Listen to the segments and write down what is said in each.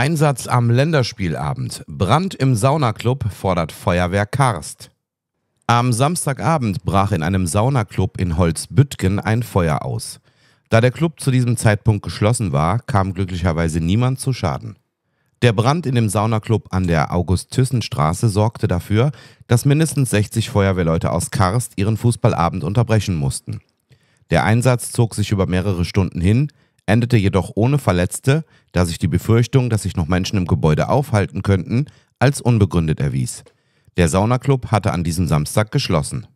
Einsatz am Länderspielabend. Brand im Saunaclub fordert Feuerwehr Karst. Am Samstagabend brach in einem Saunaclub in Holzbüttgen ein Feuer aus. Da der Club zu diesem Zeitpunkt geschlossen war, kam glücklicherweise niemand zu Schaden. Der Brand in dem Saunaclub an der August-Thyssen-Straße sorgte dafür, dass mindestens 60 Feuerwehrleute aus Karst ihren Fußballabend unterbrechen mussten. Der Einsatz zog sich über mehrere Stunden hin, endete jedoch ohne Verletzte, da sich die Befürchtung, dass sich noch Menschen im Gebäude aufhalten könnten, als unbegründet erwies. Der Saunaclub hatte an diesem Samstag geschlossen.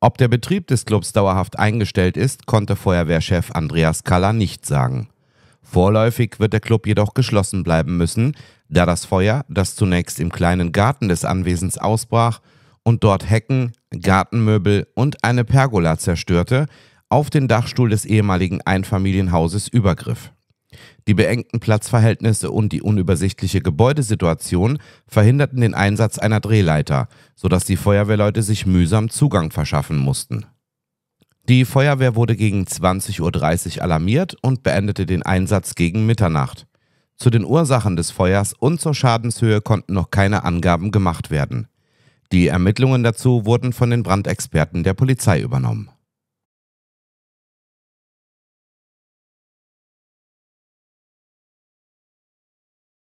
Ob der Betrieb des Clubs dauerhaft eingestellt ist, konnte Feuerwehrchef Andreas Kaller nicht sagen. Vorläufig wird der Club jedoch geschlossen bleiben müssen, da das Feuer, das zunächst im kleinen Garten des Anwesens ausbrach und dort Hecken, Gartenmöbel und eine Pergola zerstörte, auf den Dachstuhl des ehemaligen Einfamilienhauses Übergriff. Die beengten Platzverhältnisse und die unübersichtliche Gebäudesituation verhinderten den Einsatz einer Drehleiter, sodass die Feuerwehrleute sich mühsam Zugang verschaffen mussten. Die Feuerwehr wurde gegen 20.30 Uhr alarmiert und beendete den Einsatz gegen Mitternacht. Zu den Ursachen des Feuers und zur Schadenshöhe konnten noch keine Angaben gemacht werden. Die Ermittlungen dazu wurden von den Brandexperten der Polizei übernommen.